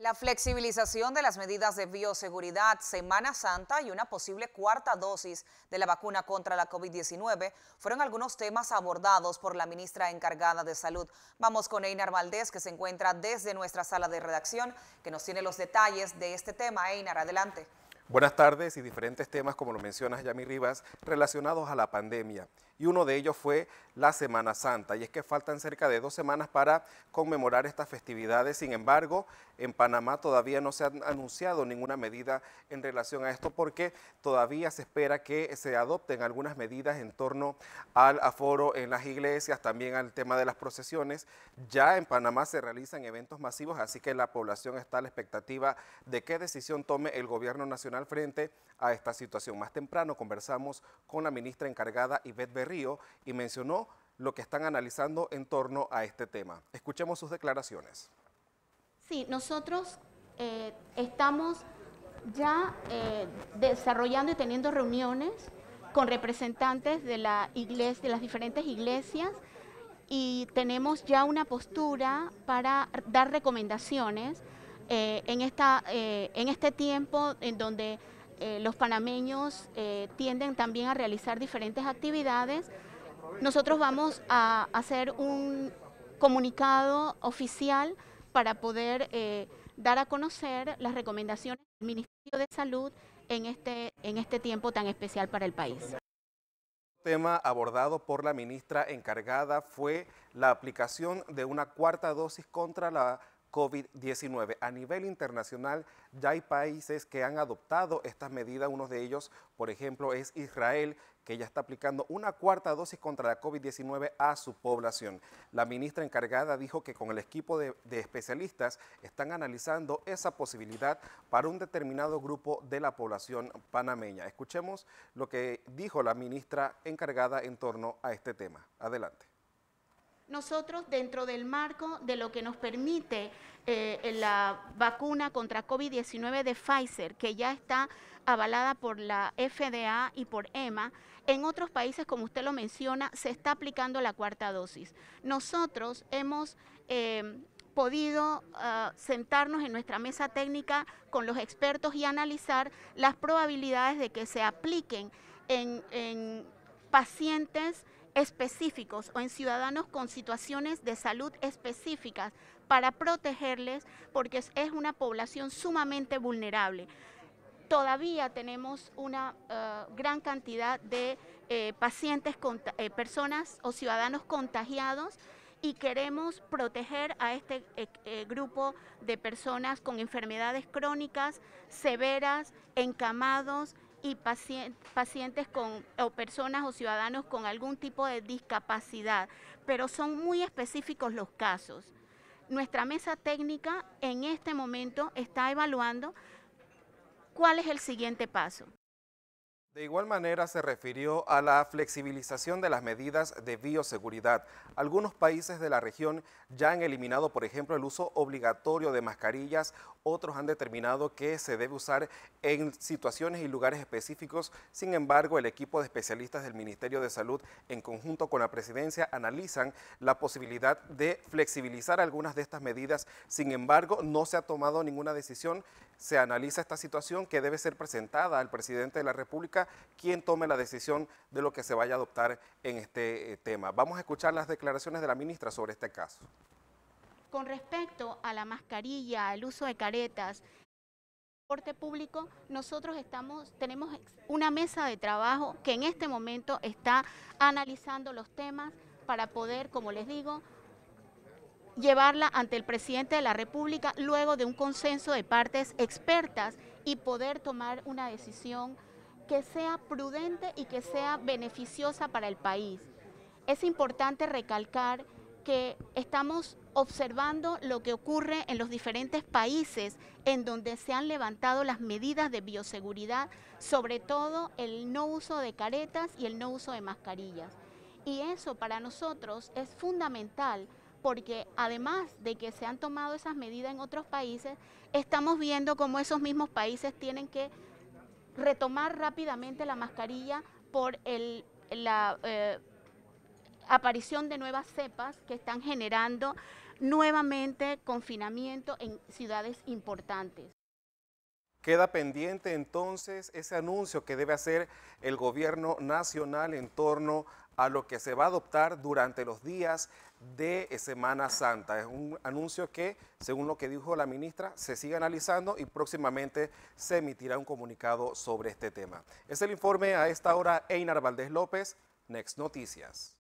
La flexibilización de las medidas de bioseguridad, Semana Santa y una posible cuarta dosis de la vacuna contra la COVID-19 fueron algunos temas abordados por la ministra encargada de Salud. Vamos con Einar Valdés, que se encuentra desde nuestra sala de redacción, que nos tiene los detalles de este tema. Einar, adelante. Buenas tardes y diferentes temas, como lo mencionas Yami Rivas, relacionados a la pandemia. Y uno de ellos fue la Semana Santa. Y es que faltan cerca de dos semanas para conmemorar estas festividades. Sin embargo, en Panamá todavía no se ha anunciado ninguna medida en relación a esto porque todavía se espera que se adopten algunas medidas en torno al aforo en las iglesias, también al tema de las procesiones. Ya en Panamá se realizan eventos masivos, así que la población está a la expectativa de qué decisión tome el gobierno nacional frente a esta situación. Más temprano conversamos con la ministra encargada Ivette Berrío y mencionó lo que están analizando en torno a este tema. Escuchemos sus declaraciones. Sí, nosotros eh, estamos ya eh, desarrollando y teniendo reuniones con representantes de, la iglesia, de las diferentes iglesias y tenemos ya una postura para dar recomendaciones eh, en, esta, eh, en este tiempo en donde eh, los panameños tienden también a realizar diferentes actividades, nosotros vamos a hacer un comunicado oficial para poder dar a conocer las recomendaciones del Ministerio de Salud en este, en este tiempo tan especial para el país tema abordado por la ministra encargada fue la aplicación de una cuarta dosis contra la COVID-19. A nivel internacional ya hay países que han adoptado estas medidas, uno de ellos, por ejemplo, es Israel, que ya está aplicando una cuarta dosis contra la COVID-19 a su población. La ministra encargada dijo que con el equipo de, de, especialistas están analizando esa posibilidad para un determinado grupo de la población panameña. Escuchemos lo que dijo la ministra encargada en torno a este tema. Adelante nosotros dentro del marco de lo que nos permite eh, la vacuna contra COVID-19 de Pfizer, que ya está avalada por la FDA y por EMA, en otros países, como usted lo menciona, se está aplicando la cuarta dosis. Nosotros hemos eh, podido ah, sentarnos en nuestra mesa técnica con los expertos y analizar las probabilidades de que se apliquen en, en pacientes específicos o en ciudadanos con situaciones de salud específicas para protegerles porque es una población sumamente vulnerable. Todavía tenemos una eh, gran cantidad de eh, pacientes, con, eh, personas o ciudadanos contagiados y queremos proteger a este grupo de personas con enfermedades crónicas, severas, encamados, y pacientes con, o personas o ciudadanos con algún tipo de discapacidad, pero son muy específicos los casos. Nuestra mesa técnica en este momento está evaluando cuál es el siguiente paso. De igual manera se refirió a la flexibilización de las medidas de bioseguridad. Algunos países de la región ya han eliminado, por ejemplo, el uso obligatorio de mascarillas, otros han determinado que se debe usar en situaciones y lugares específicos. Sin embargo, el equipo de especialistas del Ministerio de Salud, en conjunto con la Presidencia, analizan la posibilidad de flexibilizar algunas de estas medidas. Sin embargo, no se ha tomado ninguna decisión se analiza esta situación que debe ser presentada al presidente de la República, quien tome la decisión de lo que se vaya a adoptar en este eh, tema. Vamos a escuchar las declaraciones de la ministra sobre este caso. Con respecto a la mascarilla, al uso de caretas, transporte público, nosotros estamos, tenemos una mesa de trabajo que en este momento está analizando los temas para poder, como les digo, llevarla ante el presidente de la República luego de un consenso de partes expertas y poder tomar una decisión que sea prudente y que sea beneficiosa para el país. Es importante recalcar que estamos observando lo que ocurre en los diferentes países en donde se han levantado las medidas de bioseguridad, sobre todo el no uso de caretas y el no uso de mascarillas. Y eso para nosotros es fundamental porque además de que se han tomado esas medidas en otros países, estamos viendo cómo esos mismos países tienen que retomar rápidamente la mascarilla por la eh, aparición de nuevas cepas que están generando nuevamente confinamiento en ciudades importantes. Queda pendiente entonces ese anuncio que debe hacer el gobierno nacional en torno a lo que se va a adoptar durante los días de Semana Santa. Es un anuncio que, según lo que dijo la ministra, se sigue analizando y próximamente se emitirá un comunicado sobre este tema. Es el informe a esta hora, Einar Valdés López, Next Noticias.